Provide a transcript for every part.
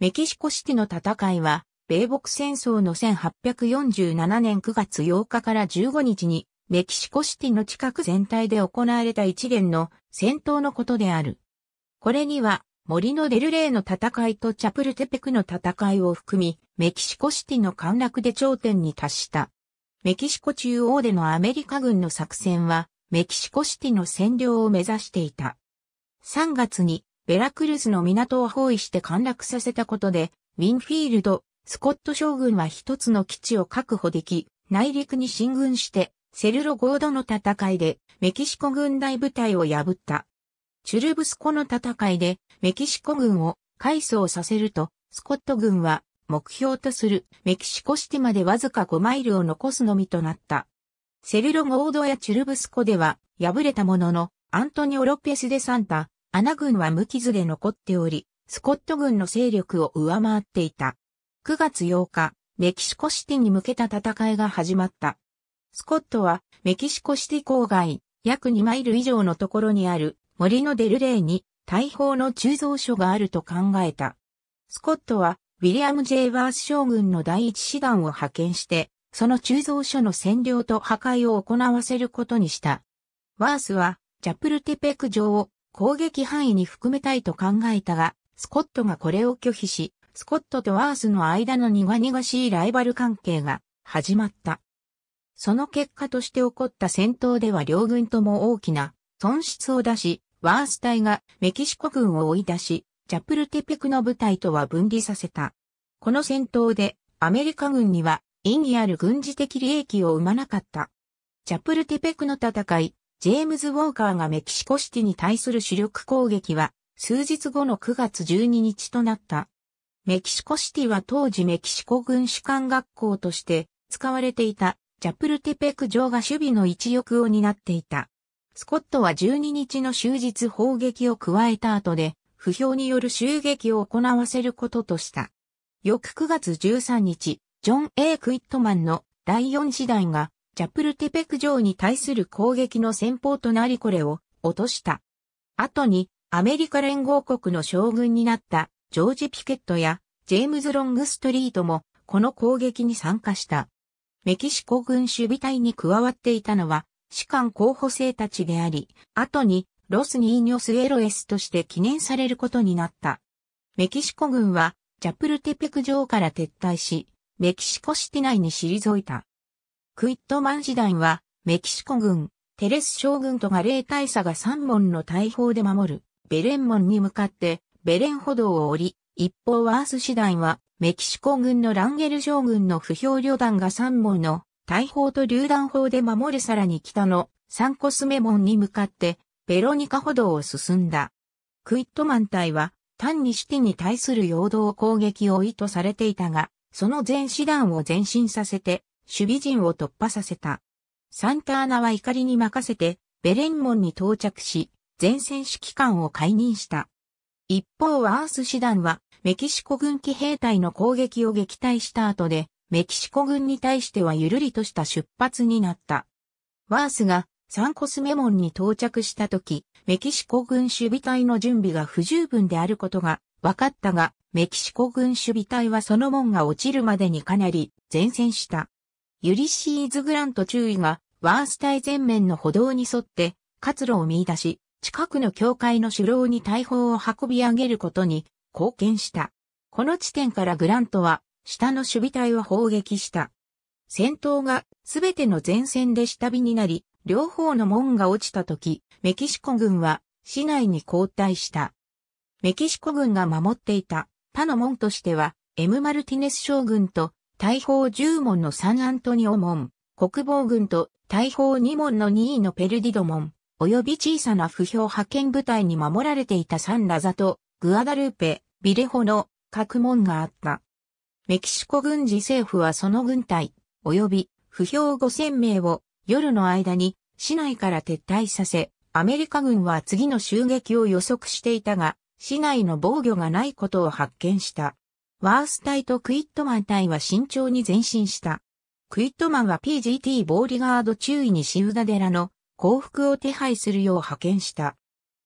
メキシコシティの戦いは、米北戦争の1847年9月8日から15日に、メキシコシティの近く全体で行われた一連の戦闘のことである。これには、森のデルレーの戦いとチャプルテペクの戦いを含み、メキシコシティの陥落で頂点に達した。メキシコ中央でのアメリカ軍の作戦は、メキシコシティの占領を目指していた。3月にベラクルスの港を包囲して陥落させたことで、ウィンフィールド、スコット将軍は一つの基地を確保でき、内陸に進軍して、セルロゴードの戦いで、メキシコ軍大部隊を破った。チュルブスコの戦いで、メキシコ軍を回装させると、スコット軍は目標とするメキシコシティまでわずか5マイルを残すのみとなった。セルロゴードやチュルブスコでは敗れたものの、アントニオ・ロペス・デ・サンタ、アナ軍は無傷で残っており、スコット軍の勢力を上回っていた。9月8日、メキシコシティに向けた戦いが始まった。スコットはメキシコシティ郊外約2マイル以上のところにある森のデルレーに大砲の鋳造所があると考えた。スコットはウィリアム・ジェイワース将軍の第一師団を派遣して、その鋳造所の占領と破壊を行わせることにした。ワースは、チャプルテペク城を攻撃範囲に含めたいと考えたが、スコットがこれを拒否し、スコットとワースの間の苦々しいライバル関係が始まった。その結果として起こった戦闘では両軍とも大きな損失を出し、ワース隊がメキシコ軍を追い出し、チャプルテペクの部隊とは分離させた。この戦闘でアメリカ軍には意義ある軍事的利益を生まなかった。チャプルテペクの戦い、ジェームズ・ウォーカーがメキシコシティに対する主力攻撃は、数日後の9月12日となった。メキシコシティは当時メキシコ軍士官学校として使われていたジャプルテペク城が守備の一翼を担っていた。スコットは12日の終日砲撃を加えた後で、不評による襲撃を行わせることとした。翌9月13日、ジョン・ A・ クイットマンの第4次団がチャプルテペク城に対する攻撃の先方となりこれを落とした。後にアメリカ連合国の将軍になったジョージ・ピケットやジェームズ・ロングストリートもこの攻撃に参加した。メキシコ軍守備隊に加わっていたのは士官候補生たちであり、後にロス・ニーニョス・エロエスとして記念されることになった。メキシコ軍はチャプルテペク城から撤退し、メキシコシティ内に退いた。クイットマン師団は、メキシコ軍、テレス将軍とがー大佐が三門の大砲で守る、ベレン門に向かって、ベレン歩道を降り、一方ワース師団は、メキシコ軍のランゲル将軍の不評旅団が三門の大砲と榴弾砲で守るさらに北のサンコスメ門に向かって、ベロニカ歩道を進んだ。クイットマン隊は、単にシティに対する陽動攻撃を意図されていたが、その全師団を前進させて、守備陣を突破させた。サンタアナは怒りに任せて、ベレンモンに到着し、前線指揮官を解任した。一方ワース師団は、メキシコ軍機兵隊の攻撃を撃退した後で、メキシコ軍に対してはゆるりとした出発になった。ワースがサンコスメモンに到着した時、メキシコ軍守備隊の準備が不十分であることが分かったが、メキシコ軍守備隊はその門が落ちるまでにかなり前線した。ユリシーズ・グラント注意が、ワース対前面の歩道に沿って、活路を見出し、近くの教会の首楼に大砲を運び上げることに貢献した。この地点からグラントは、下の守備隊を砲撃した。戦闘がすべての前線で下火になり、両方の門が落ちた時、メキシコ軍は市内に後退した。メキシコ軍が守っていた他の門としては、エム・マルティネス将軍と大砲10門のサンアントニオ門、国防軍と大砲2門の2位のペルディド門、及び小さな不評派遣部隊に守られていたサンラザとグアダルーペ、ビレホの各門があった。メキシコ軍事政府はその軍隊、及び不評5000名を夜の間に市内から撤退させ、アメリカ軍は次の襲撃を予測していたが、市内の防御がないことを発見した。ワース隊とクイットマン隊は慎重に前進した。クイットマンは PGT ボーリガード中尉にシウダデラの降伏を手配するよう派遣した。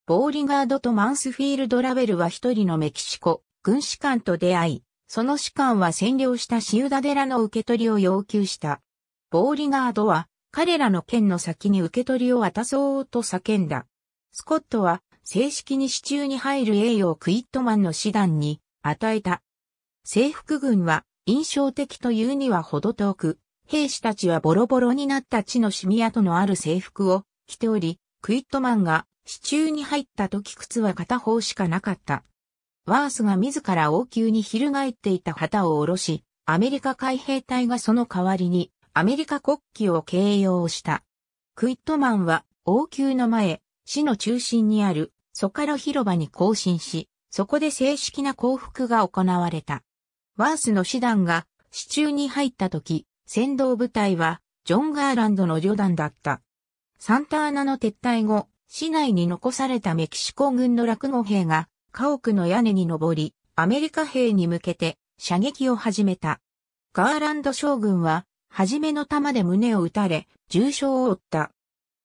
ボーリガードとマンスフィールド・ラベルは一人のメキシコ軍士官と出会い、その士官は占領したシウダデラの受け取りを要求した。ボーリガードは彼らの剣の先に受け取りを渡そうと叫んだ。スコットは正式に支柱に入る栄誉をクイットマンの師団に与えた。制服軍は印象的というにはほど遠く、兵士たちはボロボロになった地のシミ跡のある制服を着ており、クイットマンが支柱に入った時靴は片方しかなかった。ワースが自ら王宮に翻っていた旗を下ろし、アメリカ海兵隊がその代わりにアメリカ国旗を掲揚した。クイットマンは王宮の前、市の中心にあるソカロ広場に行進し、そこで正式な降伏が行われた。ワースの師団が支柱に入った時、先導部隊はジョン・ガーランドの旅団だった。サンタアナの撤退後、市内に残されたメキシコ軍の落語兵が家屋の屋根に登り、アメリカ兵に向けて射撃を始めた。ガーランド将軍は、初めの弾で胸を撃たれ、重傷を負った。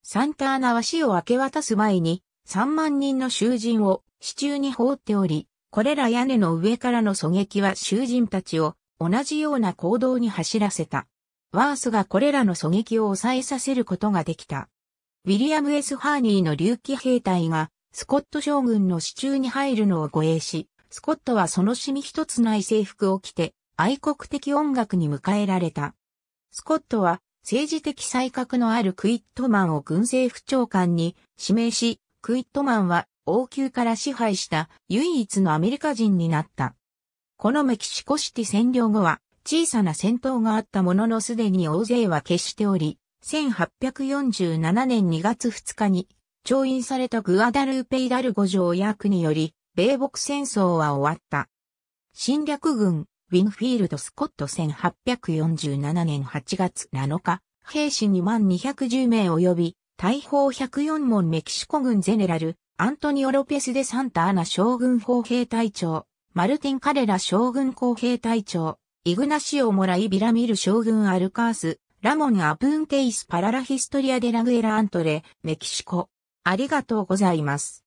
サンタアナは死を明け渡す前に、3万人の囚人を支柱に放っており、これら屋根の上からの狙撃は囚人たちを同じような行動に走らせた。ワースがこれらの狙撃を抑えさせることができた。ウィリアム・ S・ ハーニーの竜起兵隊がスコット将軍の支柱に入るのを護衛し、スコットはその染み一つない制服を着て愛国的音楽に迎えられた。スコットは政治的才覚のあるクイットマンを軍政府長官に指名し、クイットマンは王宮から支配した唯一のアメリカ人になった。このメキシコシティ占領後は小さな戦闘があったもののすでに大勢は決しており、1847年2月2日に調印されたグアダルーペイダルゴ条約により、米北戦争は終わった。侵略軍、ウィンフィールド・スコット1847年8月7日、兵士2万210名及び、大砲104門メキシコ軍ゼネラル、アントニオ・ロペス・デ・サンタ・アナ将軍砲兵隊長、マルティン・カレラ将軍工兵隊長、イグナシオ・モライ・ビラミル将軍アルカース、ラモン・アプーン・ケイス・パララ・ヒストリア・デ・ラグエラ・アントレ、メキシコ。ありがとうございます。